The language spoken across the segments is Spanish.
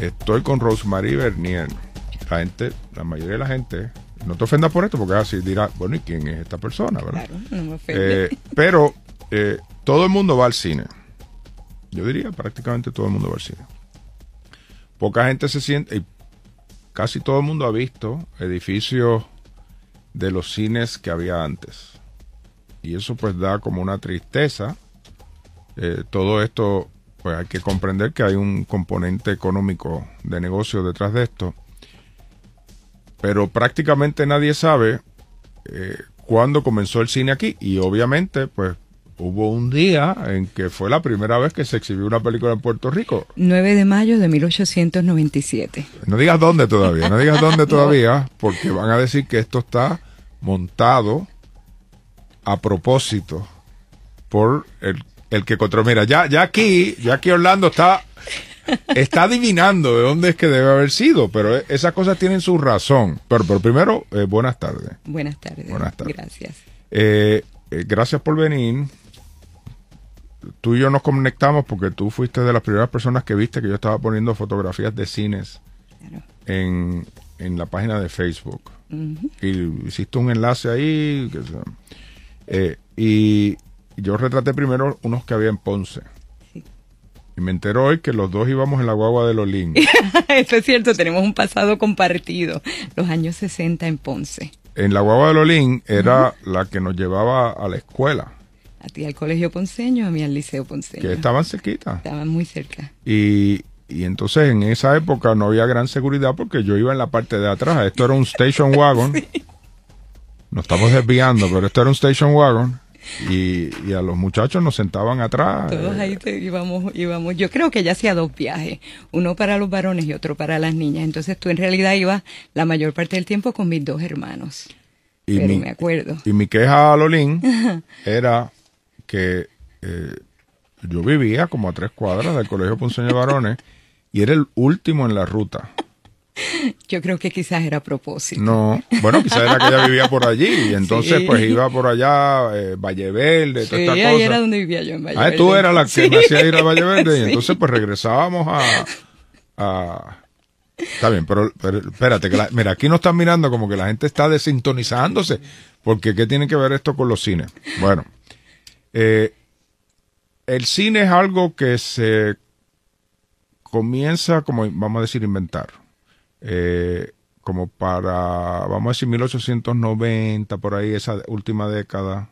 Estoy con Rosemary Bernier. La gente, la mayoría de la gente, no te ofendas por esto, porque así dirá, bueno, ¿y quién es esta persona? ¿verdad? Eh, pero eh, todo el mundo va al cine. Yo diría prácticamente todo el mundo va al cine. Poca gente se siente, y casi todo el mundo ha visto edificios de los cines que había antes. Y eso pues da como una tristeza. Eh, todo esto pues hay que comprender que hay un componente económico de negocio detrás de esto. Pero prácticamente nadie sabe eh, cuándo comenzó el cine aquí. Y obviamente, pues hubo un día en que fue la primera vez que se exhibió una película en Puerto Rico. 9 de mayo de 1897. No digas dónde todavía, no digas dónde todavía, porque van a decir que esto está montado a propósito por el el que controla. Mira, ya, ya aquí, ya aquí Orlando está, está adivinando de dónde es que debe haber sido, pero e, esas cosas tienen su razón. Pero, primero, eh, buenas tardes. Buenas tardes. Gracias. Eh, eh, gracias por venir. Tú y yo nos conectamos porque tú fuiste de las primeras personas que viste que yo estaba poniendo fotografías de cines en, la página de Facebook. Y hiciste un enlace ahí. y yo retraté primero unos que había en Ponce. Y me enteró hoy que los dos íbamos en la guagua de Lolín. Eso es cierto, tenemos un pasado compartido, los años 60 en Ponce. En la guagua de Lolín era la que nos llevaba a la escuela. A ti al colegio ponceño, a mí al liceo ponceño. Que estaban cerquita. Estaban muy cerca. Y, entonces en esa época no había gran seguridad porque yo iba en la parte de atrás. Esto era un station wagon. Nos estamos desviando, pero esto era un station wagon y, a los muchachos nos sentaban atrás. Todos ahí eh, íbamos, íbamos. Yo creo que ya hacía dos viajes, uno para los varones y otro para las niñas. Entonces tú en realidad ibas la mayor parte del tiempo con mis dos hermanos. Y mi, me acuerdo. Y mi queja a Lolín era que eh, yo vivía como a tres cuadras del Colegio Ponceño de Varones y era el último en la ruta. Yo creo que quizás era propósito. No, bueno, quizás era que ella vivía por allí, y entonces pues iba por allá, eh, Valle Verde, toda sí, ahí era donde vivía yo en Valle ah, tú eras la que me hacía ir a Valle Verde, y entonces pues regresábamos a... Está bien, pero, espérate, que mira, aquí no están mirando como que la gente está desintonizándose, porque ¿qué tiene que ver esto con los cines? Bueno, eh, el cine es algo que se comienza como, vamos a decir, inventar eh, como para, vamos a decir, 1890, por ahí, esa última década.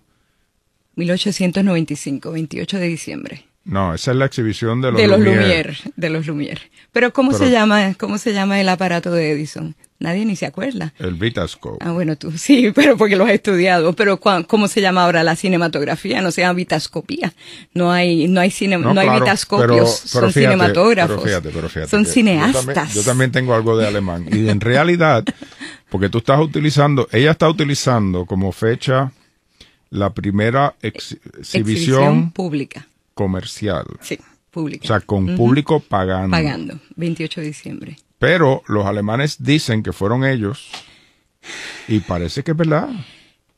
1895, 28 de diciembre. No, esa es la exhibición de los, de Lumière. De los Lumière. Pero ¿cómo, se llama, ¿cómo se llama el aparato de Edison? Nadie ni se acuerda. El Vitascope. Ah, bueno, tú sí, pero porque lo has estudiado. Pero ¿cómo se llama ahora la cinematografía? No se llama vitascopía. No hay, no hay, no, vitascopios. son cinematógrafos. Pero fíjate, son cineastas. Yo también, tengo algo de alemán. Y en realidad, porque tú estás utilizando, ella está utilizando como fecha la primera exhibición, exhibición pública comercial. Sí, público. O sea, con público pagando. Pagando, 28 de diciembre. Pero los alemanes dicen que fueron ellos y parece que es verdad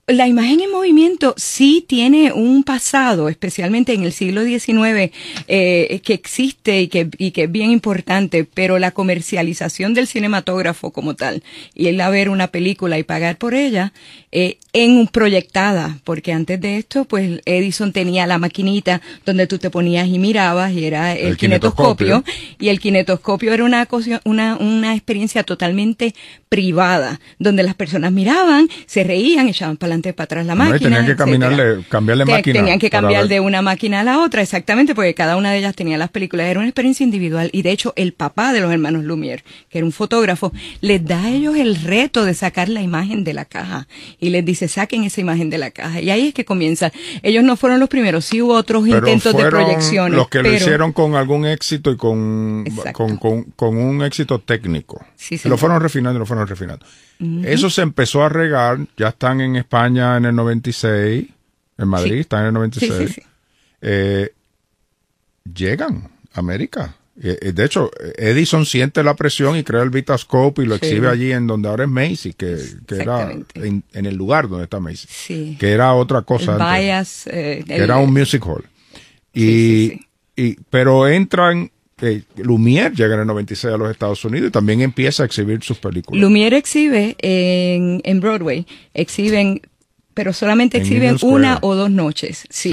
la imagen en movimiento sí tiene un pasado, especialmente en el siglo XIX, eh, que existe y que, es bien importante, pero la comercialización del cinematógrafo como tal, y el haber una película y pagar por ella, eh, en proyectada, porque antes de esto, pues Edison tenía la maquinita donde tú te ponías y mirabas, y era el, kinetoscopio, y el kinetoscopio era una, una, una experiencia totalmente privada, donde las personas miraban, se reían, echaban para para atrás la máquina. tenían que caminarle, cambiarle la máquina. Tenían que cambiar de una máquina a la otra, exactamente, porque cada una de ellas tenía las películas. Era una experiencia individual y de hecho el papá de los hermanos Lumière, que era un fotógrafo, les da a ellos el reto de sacar la imagen de la caja y les dice, saquen esa imagen de la caja. Y ahí es que comienza. Ellos no fueron los primeros, sí hubo otros intentos de proyecciones. Los que lo hicieron con algún éxito y con, con, con, un éxito técnico. Sí, lo fueron refinando, lo fueron refinando. Eso se empezó a regar, ya están en España en el 96, en Madrid están en el 96. Eh, llegan a América. Eh, eh, de hecho, Edison siente la presión y crea el Vitascope y lo exhibe allí en donde ahora es Macy, que, era en, el lugar donde está Macy, que era otra cosa. que era un music hall. Y, y, pero entran Lumière llega en el 96 a los Estados Unidos y también empieza a exhibir sus películas. Lumière exhibe en, en Broadway, exhiben pero solamente exhiben una o dos noches. Sí,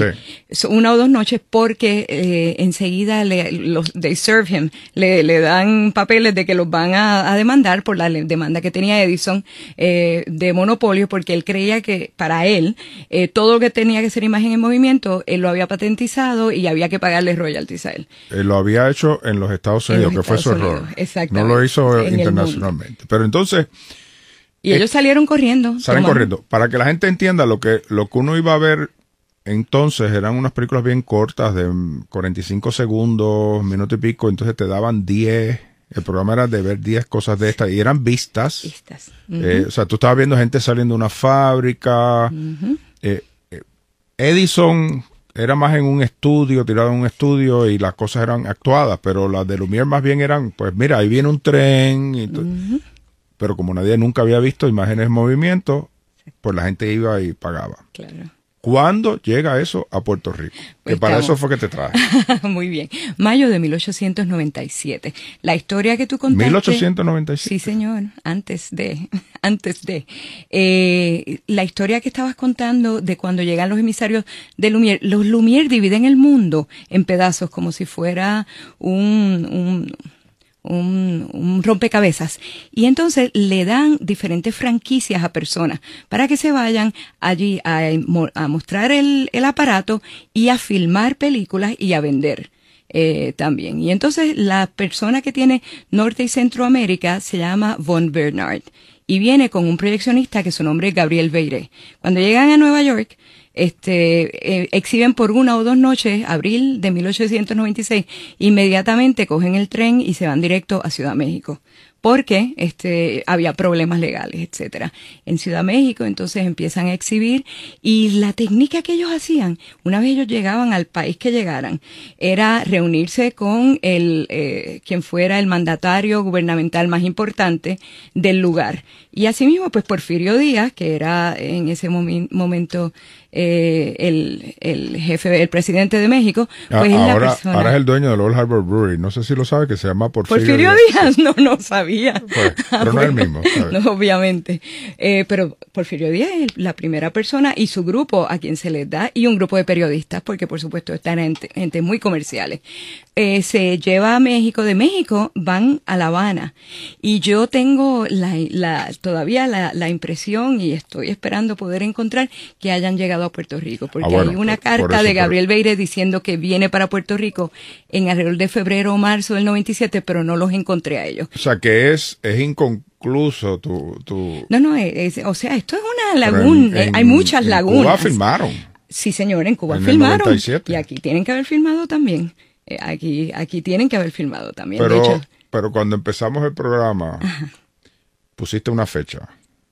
una o dos noches porque eh, enseguida le, los, they serve him, le, dan papeles de que los van a, demandar por la demanda que tenía Edison eh, de monopolio porque él creía que para él eh, todo lo que tenía que ser imagen en movimiento, él lo había patentizado y había que pagarle royalties a él. lo había hecho en los Estados Unidos, que fue su error. no lo hizo internacionalmente. Pero entonces... Y ellos eh, salieron corriendo. Salen corriendo. Para que la gente entienda lo que, lo que uno iba a ver entonces eran unas películas bien cortas de 45 segundos, minuto y pico, entonces te daban 10. El programa era de ver 10 cosas de estas y eran vistas. vistas. Eh, o sea, tú estabas viendo gente saliendo de una fábrica. Eh, Edison era más en un estudio, tirado en un estudio y las cosas eran actuadas, pero las de Lumière más bien eran, pues mira, ahí viene un tren. Y pero como nadie nunca había visto imágenes en movimiento, pues la gente iba y pagaba. Claro. ¿Cuándo llega eso a Puerto Rico? Pues que para eso fue que te traje. Muy bien. Mayo de 1897. La historia que tú contaste. 1897. Sí, señor. Antes de. Antes de. Eh, la historia que estabas contando de cuando llegan los emisarios de Lumière. Los Lumière dividen el mundo en pedazos, como si fuera un un, rompecabezas. Y entonces le dan diferentes franquicias a personas para que se vayan allí a, mostrar el, aparato y a filmar películas y a vender. Eh, también. Y entonces la persona que tiene Norte y Centroamérica se llama Von Bernard y viene con un proyeccionista que su nombre es Gabriel Beire. Cuando llegan a Nueva York, este, eh, exhiben por una o dos noches, abril de 1896, inmediatamente cogen el tren y se van directo a Ciudad México porque este, había problemas legales, etcétera, en Ciudad México. Entonces empiezan a exhibir y la técnica que ellos hacían, una vez ellos llegaban al país que llegaran, era reunirse con el eh, quien fuera el mandatario gubernamental más importante del lugar. Y asimismo, pues Porfirio Díaz, que era en ese momento eh, el, jefe, el presidente de México, ah, pues ahora, es el dueño del Old Harbor Brewery. No sé si lo sabe que se llama Porfirio, Porfirio Díaz. Díaz. No, no sabía. Pues, pero no es el pues, mismo. obviamente. Eh, pero Porfirio Díaz es la primera persona y su grupo a quien se les da y un grupo de periodistas, porque por supuesto están gente, gente muy comerciales. Eh, se lleva a México, de México van a La Habana. Y yo tengo la, todavía la, impresión y estoy esperando poder encontrar que hayan llegado a Puerto Rico, ah, porque hay una carta de Gabriel Beire diciendo que viene para Puerto Rico en alrededor de febrero o marzo del 97, pero no los encontré a ellos. O sea que es, inconcluso tu... tu... No, no, o sea, esto es una laguna, eh, hay muchas lagunas. Cuba Sí, señor, en Cuba filmaron. y aquí tienen que haber filmado también. Eh, aquí, aquí tienen que haber filmado también. Pero, cuando empezamos el programa, pusiste una fecha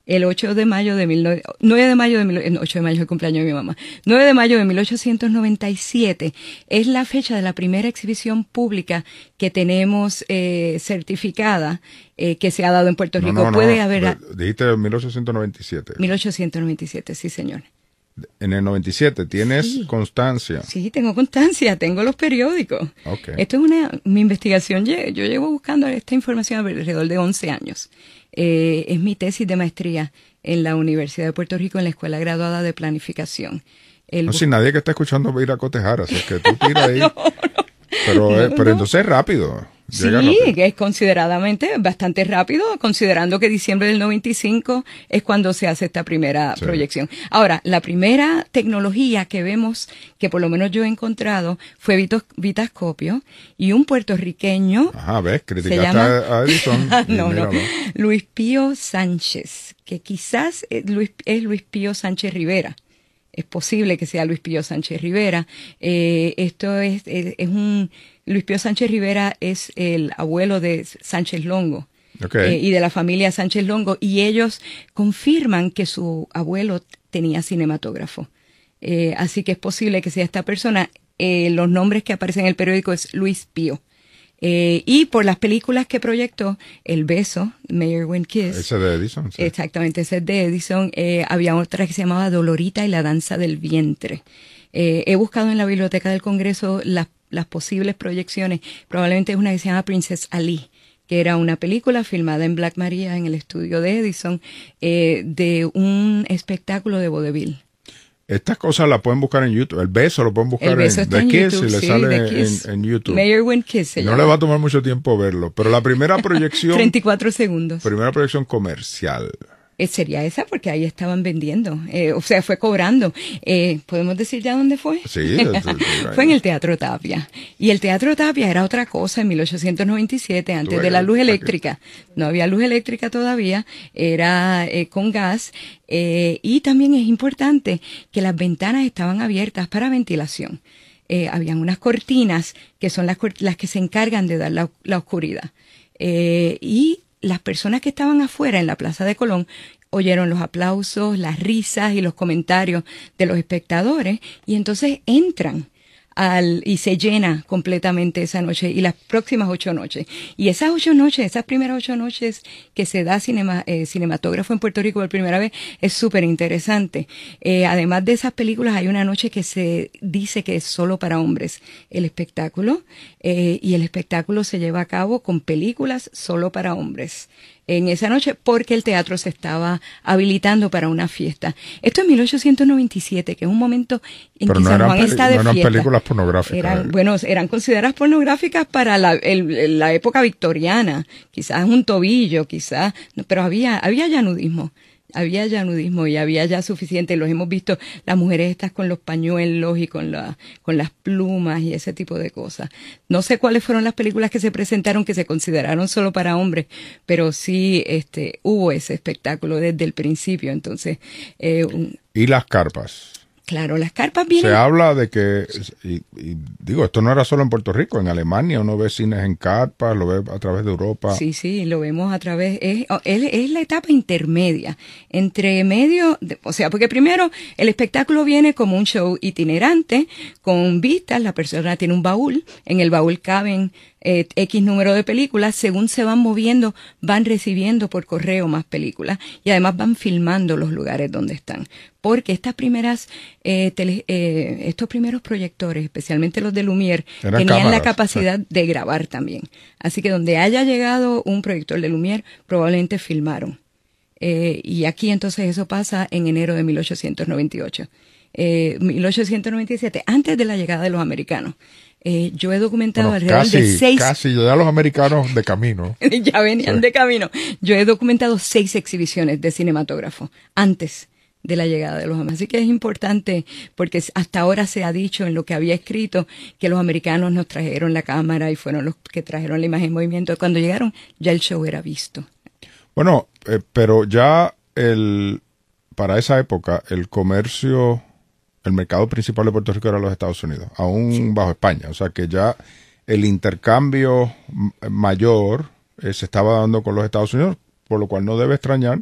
el 8 de mayo de, mil, 9 de mayo de, 8 de mayo el cumpleaños de mi mamá, 9 de mayo de 1897 es la fecha de la primera exhibición pública que tenemos eh, certificada eh, que se ha dado en Puerto Rico. No, Puede haber... Dijiste 1897. 1897, sí señores en el 97, ¿tienes constancia? Sí, tengo constancia, tengo los periódicos. Okay. Esto es una, mi investigación, yo llevo buscando esta información alrededor de 11 años. Eh, es mi tesis de maestría en la Universidad de Puerto Rico en la Escuela Graduada de Planificación. no, si nadie que está escuchando va a ir a cotejar, así que tú tira ahí. pero, eh, pero entonces es rápido. Sí, que es consideradamente bastante rápido, considerando que diciembre del 95 es cuando se hace esta primera proyección. Ahora, la primera tecnología que vemos, que por lo menos yo he encontrado, fue Vitascopio y un puertorriqueño. Ajá, criticaste a, Edison. Ah, no, no, Luis Pío Sánchez, que quizás es Luis, es Luis Pío Sánchez Rivera es posible que sea Luis Pío Sánchez Rivera. Eh, esto es, es, un. Luis Pío Sánchez Rivera es el abuelo de Sánchez Longo. Eh, y de la familia Sánchez Longo, y ellos confirman que su abuelo tenía cinematógrafo. Eh, así que es posible que sea esta persona. los nombres que aparecen en el periódico es Luis Pío. Eh, y por las películas que proyectó, El Beso, Mayor When Kiss. Ese de Edison. Exactamente, ese de Edison. Eh, había otra que se llamaba Dolorita y la Danza del Vientre. Eh, he buscado en la Biblioteca del Congreso las, las posibles proyecciones. Probablemente es una que se llama Princess Ali que era una película filmada en Black Maria en el estudio de Edison, de un espectáculo de vodevil. Estas cosas las pueden buscar en YouTube. El beso lo pueden buscar en, The Kiss YouTube, y le sale En, YouTube. Mayor Kiss. no le va a tomar mucho tiempo verlo. Pero la primera proyección. 34 segundos. Primera proyección comercial. Eh, sería esa porque ahí estaban vendiendo, eh, o sea, fue cobrando. Eh, ¿Podemos decir ya dónde fue? Sí, fue en el Teatro Tapia. Y el Teatro Tapia era otra cosa en 1897, antes de la luz eléctrica. No había luz eléctrica todavía, era con gas. y también es importante que las ventanas estaban abiertas para ventilación. habían unas cortinas que son las, las, que se encargan de dar la, oscuridad. y las personas que estaban afuera en la Plaza de Colón oyeron los aplausos, las risas y los comentarios de los espectadores y entonces entran al, y se llena completamente esa noche y las próximas ocho noches. Y esas ocho noches, esas primeras ocho noches que se da eh, cinematógrafo en Puerto Rico por primera vez es súper interesante. Eh, además de esas películas hay una noche que se dice que es solo para hombres el espectáculo eh, y el espectáculo se lleva a cabo con películas solo para hombres en esa noche porque el teatro se estaba habilitando para una fiesta. Esto es 1897, que es un momento en que Juan está de eran películas pornográficas. Eran, eh. bueno, eran consideradas pornográficas para la, época victoriana, quizás un tobillo, quizás, pero había, había ya nudismo había ya nudismo y había ya suficiente, los hemos visto las mujeres estas con los pañuelos y con, la, con las plumas y ese tipo de cosas. No sé cuáles fueron las películas que se presentaron que se consideraron solo para hombres, pero sí este, hubo ese espectáculo desde el principio, entonces... Eh, y las carpas. Claro, las carpas vienen. Se habla de que, y, digo, esto no era solo en Puerto Rico, en Alemania uno ve cines en carpas, lo ve a través de Europa. Sí, sí, lo vemos a través, es, la etapa intermedia, entre medio, o sea, porque primero el espectáculo viene como un show itinerante, con vistas, la persona tiene un baúl, en el baúl caben eh, X número de películas, según se van moviendo, van recibiendo por correo más películas y además van filmando los lugares donde están. Porque estas primeras, eh, eh, estos primeros proyectores, especialmente los de Lumière, tenían la capacidad de grabar también. Así que donde haya llegado un proyector de Lumière, probablemente filmaron. y aquí entonces eso pasa en enero de 1898. 1897, antes de la llegada de los americanos. Eh, yo he documentado alrededor de seis. Casi, ya los americanos de camino. ya venían de camino. Yo he documentado seis exhibiciones de cinematógrafo antes de la llegada de los americanos. Así que es importante porque hasta ahora se ha dicho en lo que había escrito que los americanos nos trajeron la cámara y fueron los que trajeron la imagen en movimiento. Cuando llegaron ya el show era visto. Bueno, eh, pero ya el para esa época el comercio el mercado principal de Puerto Rico era los Estados Unidos, aún bajo España. O sea que ya el intercambio mayor eh, se estaba dando con los Estados Unidos, por lo cual no debe extrañar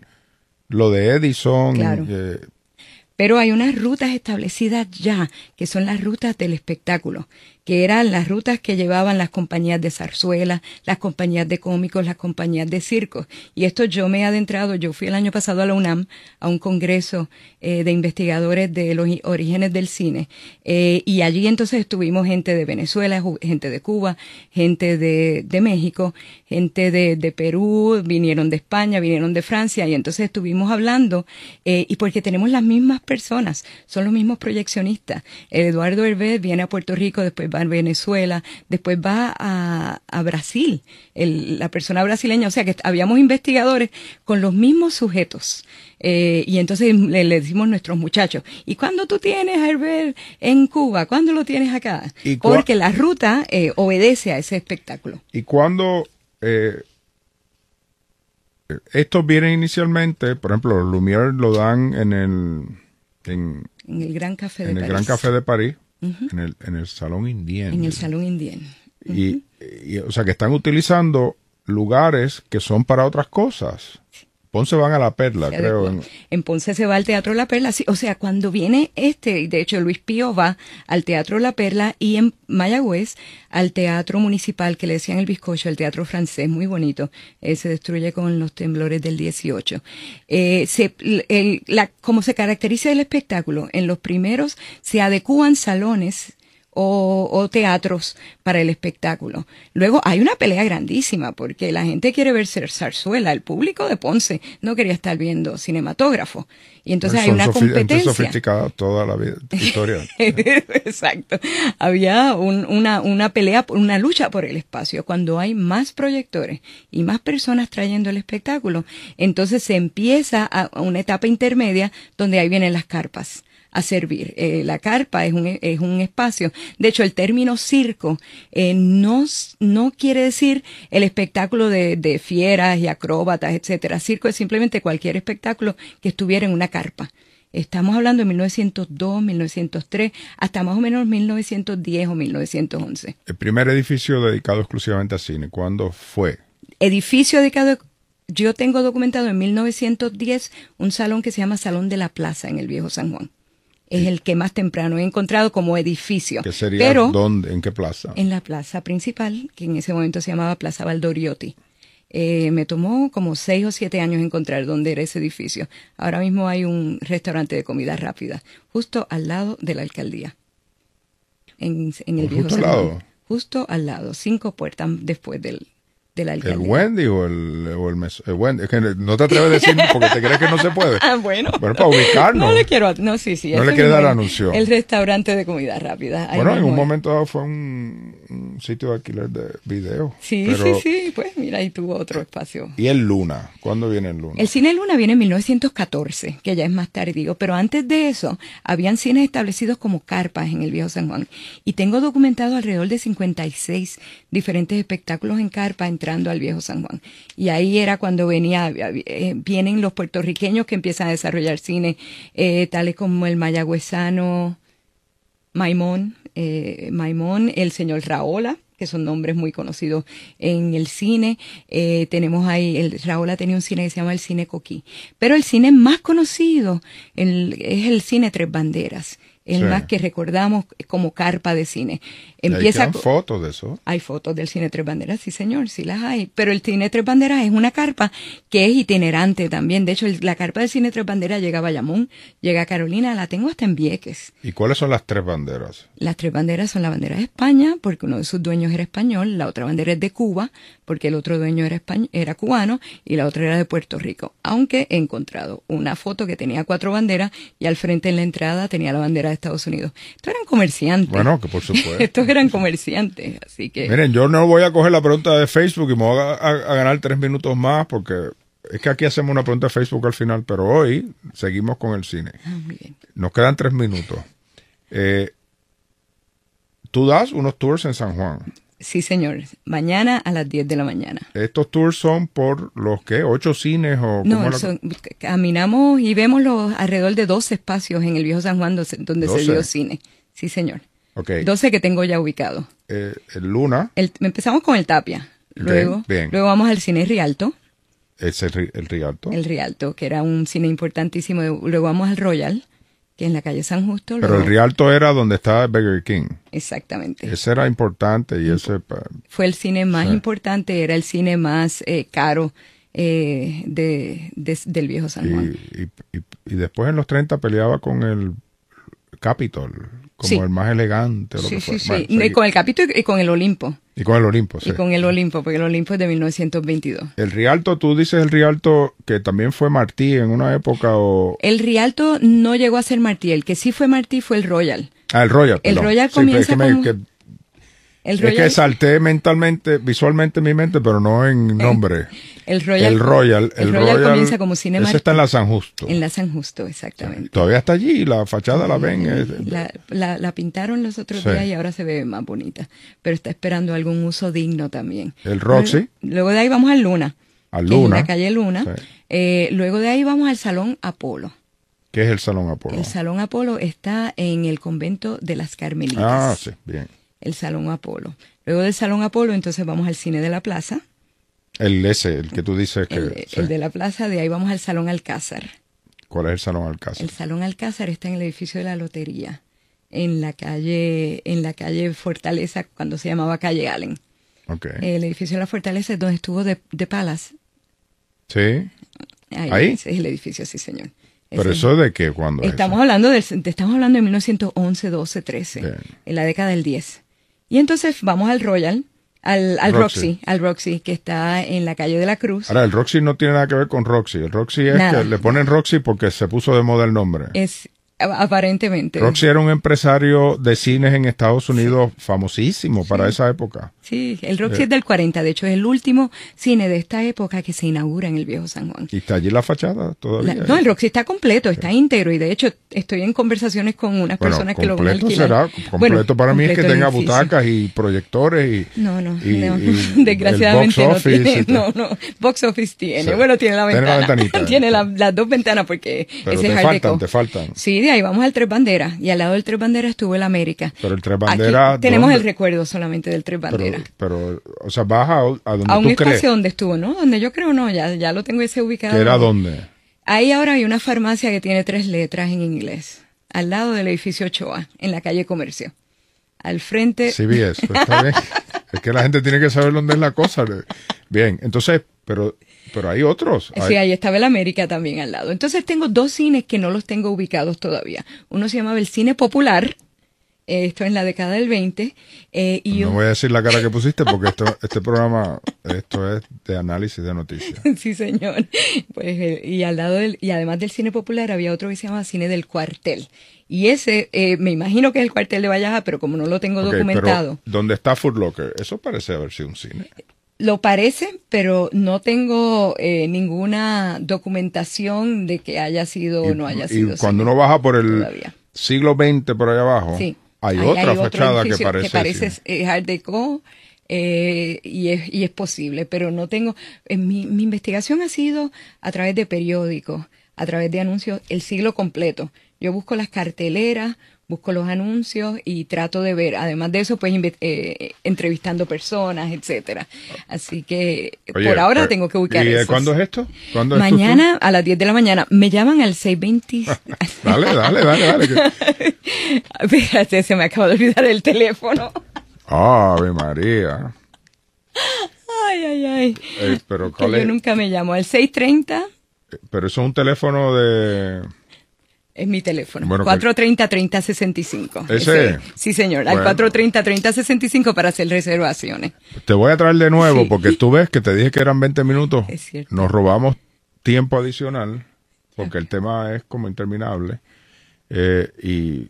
lo de Edison. Eh, pero hay unas rutas establecidas ya, que son las rutas del espectáculo, que eran las rutas que llevaban las compañías de zarzuela, las compañías de cómicos, las compañías de circos. Y esto yo me he adentrado, yo fui el año pasado a la UNAM a un congreso eh, de investigadores de los orígenes del cine. Eh, y allí entonces estuvimos gente de Venezuela, gente de Cuba, gente de, México, gente de, Perú, vinieron de España, vinieron de Francia. Y entonces estuvimos hablando, eh, y porque tenemos las mismas personas, son los mismos proyeccionistas. Eduardo Hervé viene a Puerto Rico, después va a Venezuela, después va a, Brasil, la persona brasileña, o sea que habíamos investigadores con los mismos sujetos. Eh, y entonces le, decimos decimos nuestros muchachos, ¿y cuándo tú tienes a Herbert en Cuba? ¿Cuándo lo tienes acá? Porque la ruta eh, obedece a ese espectáculo. ¿Y cuándo eh, estos vienen inicialmente, por ejemplo, Lumière lo dan en el... En, Gran Café el Gran Café de París en, el, en el Salón Indien. En el Salón Indien. y, y, o sea, que están utilizando lugares que son para otras cosas. Ponce van a la Perla, creo. En... Ponce se va al Teatro La Perla, sí, o sea, cuando viene este, de hecho Luis Pío va al Teatro La Perla y en Mayagüez al Teatro Municipal que le decían el bizcocho, el Teatro Francés, muy bonito, eh, se destruye con los temblores del 18. Eh, se, el, la, como se caracteriza el espectáculo, en los primeros se adecúan salones o, teatros para el espectáculo. Luego hay una pelea grandísima porque la gente quiere ver zarzuela, el público de Ponce no quería estar viendo cinematógrafo. Y entonces hay una competencia. sofisticada toda la historia. Exacto. Había una, pelea, una lucha por el espacio. Cuando hay más proyectores y más personas trayendo el espectáculo, entonces se empieza a una etapa intermedia donde ahí vienen las carpas a servir. Eh, la carpa es un, es un espacio. De hecho, el término circo eh, no, no quiere decir el espectáculo de, fieras y acróbatas, etcétera. Circo es simplemente cualquier espectáculo que estuviera en una carpa. Estamos hablando de 1902, 1903, hasta más o menos 1910 o 1911. El primer edificio dedicado exclusivamente a cine, ¿cuándo fue? Edificio dedicado, yo tengo documentado en 1910 un salón que se llama Salón de la Plaza en el Viejo San Juan es el que más temprano he encontrado como edificio. ¿Qué sería? ¿Dónde? ¿En qué plaza? En la plaza principal, que en ese momento se llamaba Plaza Valdoriotti. Eh, me tomó como seis o siete años encontrar dónde era ese edificio. Ahora mismo hay un restaurante de comida rápida, justo al lado de la alcaldía. En, el justo al lado. Justo al lado, cinco puertas después del, de la ¿El Wendy o el, o el, Wendy? Es que no te atreves a decir porque te crees que no se puede. Ah, bueno. Bueno, para ubicarnos. No le quiero, no, sí, sí. No le quiero dar anuncio. El restaurante de comida rápida. Bueno, en un momento dado fue un, sitio de alquiler de video. Sí, sí, sí. Pues mira, ahí tuvo otro espacio. ¿Y el Luna? ¿Cuándo viene el Luna? El cine Luna viene en 1914, que ya es más tardío. Pero antes de eso, habían cines establecidos como carpas en el viejo San Juan. Y tengo documentado alrededor de 56 diferentes espectáculos en carpa, al viejo San Juan. Y ahí era cuando venía, eh, vienen los puertorriqueños que empiezan a desarrollar cine, eh, tales como el mayagüezano Maimón, eh, Maimón, el señor Raola, que son nombres muy conocidos en el cine. tenemos ahí, el, Raola tenía un cine que se llama el Cine Coquí. Pero el cine más conocido es el Cine Tres Banderas es más que recordamos como carpa de cine. hay fotos de eso. Hay fotos del cine Tres Banderas, sí señor, sí las hay. Pero el cine Tres Banderas es una carpa que es itinerante también. De hecho, la carpa del cine Tres Banderas llega a Bayamón, llega a Carolina, la tengo hasta en Vieques. ¿Y cuáles son las tres banderas? Las tres banderas son la bandera de España, porque uno de sus dueños era español, la otra bandera es de Cuba, porque el otro dueño era, era cubano, y la otra era de Puerto Rico. Aunque he encontrado una foto que tenía cuatro banderas y al frente en la entrada tenía la bandera de Estados Unidos. Estos eran comerciantes. Bueno, que por supuesto. Estos eran comerciantes, así que... Miren, yo no voy a coger la pregunta de Facebook y me voy a, ganar tres minutos más porque es que aquí hacemos una pregunta de Facebook al final, pero hoy seguimos con el cine. Ah, Nos quedan tres minutos. Eh, tú das unos tours en San Juan. Sí, señor. Mañana a las 10 de la mañana. ¿Estos tours son por los que? ¿Ocho cines o No, caminamos y vemos los, alrededor de 12 espacios en el Viejo San Juan donde se dio cine. Sí, señor. Okay. 12 que tengo ya ubicado. Eh, el Luna. El, empezamos con el Tapia. Luego, bien, luego vamos al cine Rialto. Es el, el, Rialto. El Rialto, que era un cine importantísimo. Luego vamos al Royal en la calle San Justo. Pero el Rialto era donde estaba Burger King. Exactamente. Ese era importante y em, ese... Fue el cine más importante, era el cine más eh, caro eh, de, del viejo San Juan. Y, y, después en los 30 peleaba con el Capitol como el más elegante. sí, sí, sí. con el Capitol y con el Olimpo. Y con el Olimpo, sí. Y con el Olimpo, porque el Olimpo es de 1922. El Rialto, tú dices el Rialto que también fue Martí en una época o... El Rialto no llegó a ser Martí, el que sí fue Martí fue el Royal. Ah, el Royal. El Royal comienza es que salté mentalmente, visualmente en mi mente, pero no en nombre. El Royal. El Royal. El, Royal, comienza como Ese está en la San Justo. En la San Justo, exactamente. todavía está allí, la fachada la ven. Eh, la, pintaron los otros días y ahora se ve más bonita. Pero está esperando algún uso digno también. El Roxy. Luego de ahí vamos al Luna. Al Luna. En la calle Luna. Eh, luego de ahí vamos al Salón Apolo. ¿Qué es el Salón Apolo? El Salón Apolo está en el convento de las Carmelitas. Ah, sí, bien el Salón Apolo. Luego del Salón Apolo, entonces vamos al Cine de la Plaza. El ese, el que tú dices que... El, de la Plaza, de ahí vamos al Salón Alcázar. ¿Cuál es el Salón Alcázar? El Salón Alcázar está en el edificio de la Lotería, en la calle, en la calle Fortaleza, cuando se llamaba Calle Allen. El edificio de la Fortaleza es donde estuvo de, de Palas. Sí. Ahí, es el edificio, sí, señor. Pero eso de qué, cuando Estamos hablando de, estamos hablando de 1911, 12, 13, en la década del 10. Y entonces vamos al Royal, al, Roxy. al Roxy, que está en la calle de la Cruz. Ahora, el Roxy no tiene nada que ver con Roxy. El Roxy es que le ponen Roxy porque se puso de moda el nombre. Es aparentemente. Roxy era un empresario de cines en Estados Unidos famosísimo para esa época. Sí, el Roxy eh. es del 40, de hecho es el último cine de esta época que se inaugura en el viejo San Juan. Y está allí la fachada todavía. no, el Roxy está completo, está íntegro y de hecho estoy en conversaciones con unas personas que lo van a alquilar. Será, completo para mí es que tenga butacas y proyectores y... No, no, desgraciadamente no tiene. Este. No, no, box office tiene. Bueno, tiene la ventana. Tiene, las dos ventanas porque Pero ese te faltan, te faltan. Sí, y vamos al Tres Banderas. Y al lado del Tres Banderas estuvo el América. Pero el Tres Banderas. Tenemos el recuerdo solamente del Tres Banderas. Pero, o sea, vas a, donde A un espacio donde estuvo, ¿no? Donde yo creo no, ya, ya lo tengo ese ubicado. ¿Qué era dónde? Ahí ahora hay una farmacia que tiene tres letras en inglés. Al lado del edificio Ochoa, en la calle Comercio. Al frente. Sí, bien, eso, bien. es que la gente tiene que saber dónde es la cosa. Bien, entonces pero, pero hay otros. Sí, ahí estaba el América también al lado. Entonces tengo dos cines que no los tengo ubicados todavía. Uno se llamaba el Cine Popular, esto en la década del 20. Eh, no voy a decir la cara que pusiste porque esto, este programa, esto es de análisis de noticias. sí, señor. Pues, eh, y, al lado y además del Cine Popular había otro que se llamaba Cine del Cuartel. Y ese, eh, me imagino que es el cuartel de Vallaja, pero como no lo tengo documentado. ¿Dónde está Food Locker? Eso parece haber sido un cine. Lo parece, pero no tengo eh, ninguna documentación de que haya sido o no haya sido. Y cuando uno baja por el siglo XX por allá abajo, hay otra fachada que parece. Que parece Art Deco, eh, y, es, y es posible, pero no tengo. Eh, mi, mi investigación ha sido a través de periódicos, a través de anuncios, el siglo completo. Yo busco las carteleras, busco los anuncios y trato de ver, además de eso, pues eh, entrevistando personas, etcétera. Así que por ahora eh, tengo que ubicar ¿Y eh, cuándo es esto? mañana a las 10 de la mañana. Me llaman al 620. dale, dale, dale, dale. se me acaba de olvidar el teléfono. Ave María. Ay, ay, ay. pero, yo nunca me llamo al 630. Pero eso es un teléfono de... Es mi teléfono. Bueno, 430-3065. ¿Ese? Ese. Sí, señor. Al 430-3065 para hacer reservaciones. Te voy a traer de nuevo porque tú ves que te dije que eran 20 minutos. Es cierto. Nos robamos tiempo adicional porque el tema es como interminable. Eh, y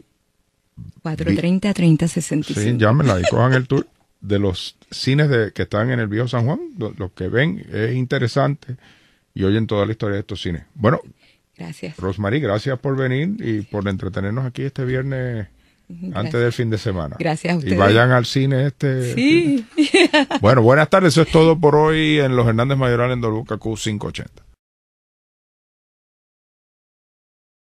430-3065. Sí, llámenla y cojan el tour de los cines de, que están en el Viejo San Juan. Los lo que ven es interesante y oyen toda la historia de estos cines. Bueno, Gracias. Rosmarie, gracias por venir y por entretenernos aquí este viernes antes del fin de semana. Gracias Y vayan al cine este. Sí. bueno, buenas tardes. Eso es todo por hoy en Los Hernández Mayoral en q 580.